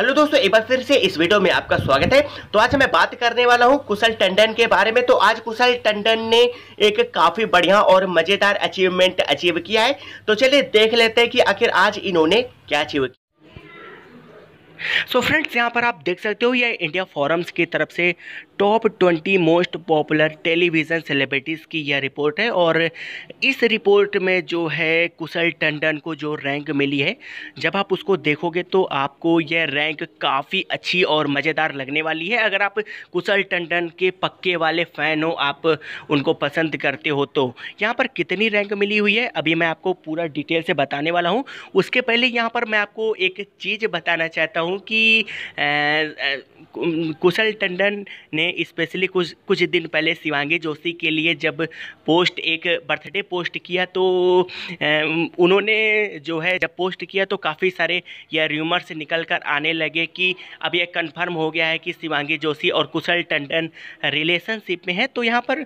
hello दोस्तों एक बार फिर से इस वीडियो में आपका स्वागत है तो आज मैं बात करने वाला हूँ कुशल टंडन के बारे में तो आज कुशल टंडन ने एक काफ़ी बढ़िया और मज़ेदार अचीवमेंट अचीव किया है तो चलिए देख लेते हैं कि आखिर आज इन्होंने क्या अचीव किया सो फ्रेंड्स यहाँ पर आप देख सकते हो यह इंडिया फोरम्स की तरफ से top twenty most popular television celebrities की यह रिपोर्ट है और इस रिपोर्ट में जो है कुशल टंडन को जो रैंक मिली है जब आप उसको देखोगे तो आपको यह रैंक काफ़ी अच्छी और मज़ेदार लगने वाली है अगर आप कुशल टंडन के पक्के वाले फ़ैन हो आप उनको पसंद करते हो तो यहाँ पर कितनी रैंक मिली हुई है अभी मैं आपको पूरा डिटेल से बताने वाला हूँ उसके पहले यहाँ पर मैं आपको एक चीज़ बताना चाहता हूँ कि कुशल टंडन ने स्पेशली कुछ कुछ दिन पहले शिवांगी जोशी के लिए जब पोस्ट एक बर्थडे पोस्ट किया तो उन्होंने जो है जब पोस्ट किया तो काफ़ी सारे यह र्यूमर्स निकल कर आने लगे कि अब यह कन्फर्म हो गया है कि शिवांगी जोशी और कुशल टंडन रिलेशनशिप में है तो यहाँ पर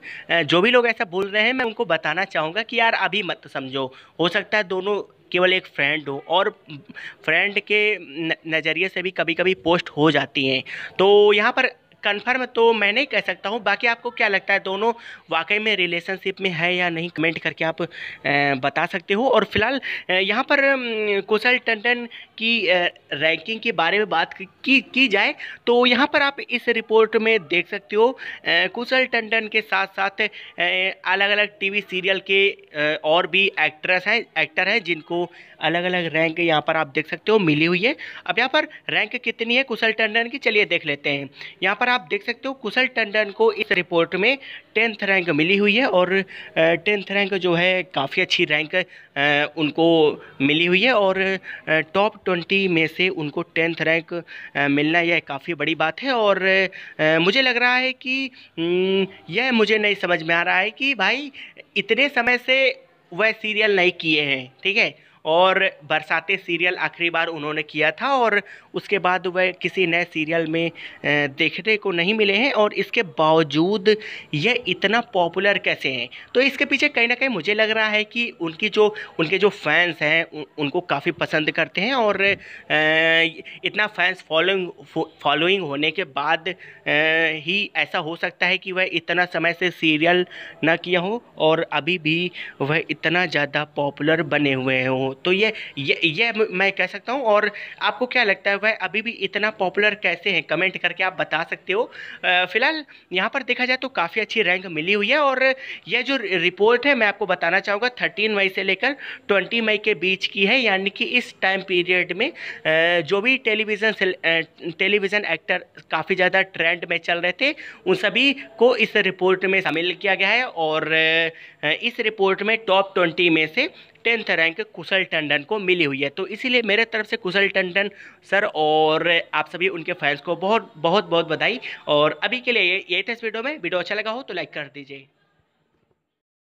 जो भी लोग ऐसा बोल रहे हैं मैं उनको बताना चाहूँगा कि यार अभी मत समझो हो सकता है दोनों केवल एक फ्रेंड हो और फ्रेंड के नज़रिए से भी कभी कभी पोस्ट हो जाती हैं तो यहाँ पर कन्फर्म है तो मैं नहीं कह सकता हूँ बाकी आपको क्या लगता है दोनों वाकई में रिलेशनशिप में है या नहीं कमेंट करके आप बता सकते हो और फिलहाल यहाँ पर कुशल टंडन की रैंकिंग के बारे में बात की की जाए तो यहाँ पर आप इस रिपोर्ट में देख सकते हो कुशल टंडन के साथ साथ अलग अलग टीवी सीरियल के और भी एक्ट्रेस हैं एक्टर हैं जिनको अलग अलग रैंक यहाँ पर आप देख सकते हो मिली हुई है अब यहाँ पर रैंक कितनी है कुशल टंडन की चलिए देख लेते हैं यहाँ पर आप देख सकते हो कुशल टंडन को इस रिपोर्ट में टेंथ रैंक मिली हुई है और टेंथ रैंक जो है काफ़ी अच्छी रैंक उनको मिली हुई है और टॉप ट्वेंटी में से उनको टेंथ रैंक मिलना यह काफ़ी बड़ी बात है और मुझे लग रहा है कि हम्म, यह मुझे नहीं समझ में आ रहा है कि भाई इतने समय से वह सीरियल नहीं किए हैं ठीक है और बरसाती सीरियल आखिरी बार उन्होंने किया था और उसके बाद वह किसी नए सीरियल में देखने को नहीं मिले हैं और इसके बावजूद ये इतना पॉपुलर कैसे हैं तो इसके पीछे कहीं ना कहीं मुझे लग रहा है कि उनकी जो उनके जो फैंस हैं उनको काफ़ी पसंद करते हैं और इतना फैंस फॉलोइंग फॉलोइंग होने के बाद ही ऐसा हो सकता है कि वह इतना समय से सीरियल ना किया हो और अभी भी वह इतना ज़्यादा पॉपुलर बने हुए हों तो ये ये ये मैं कह सकता हूँ और आपको क्या लगता है वह अभी भी इतना पॉपुलर कैसे हैं कमेंट करके आप बता सकते हो फिलहाल यहाँ पर देखा जाए तो काफ़ी अच्छी रैंक मिली हुई है और यह जो रिपोर्ट है मैं आपको बताना चाहूँगा थर्टीन मई से लेकर ट्वेंटी मई के बीच की है यानी कि इस टाइम पीरियड में जो भी टेलीविज़न टेलीविज़न एक्टर काफ़ी ज़्यादा ट्रेंड में चल रहे थे उन सभी को इस रिपोर्ट में शामिल किया गया है और इस रिपोर्ट में टॉप ट्वेंटी में से टेंथ रैंक कुशल टंडन को मिली हुई है तो इसीलिए मेरे तरफ से कुशल टंडन सर और आप सभी उनके फैंस को बहुत बहुत बहुत बधाई और अभी के लिए ये थे इस वीडियो में वीडियो अच्छा लगा हो तो लाइक कर दीजिए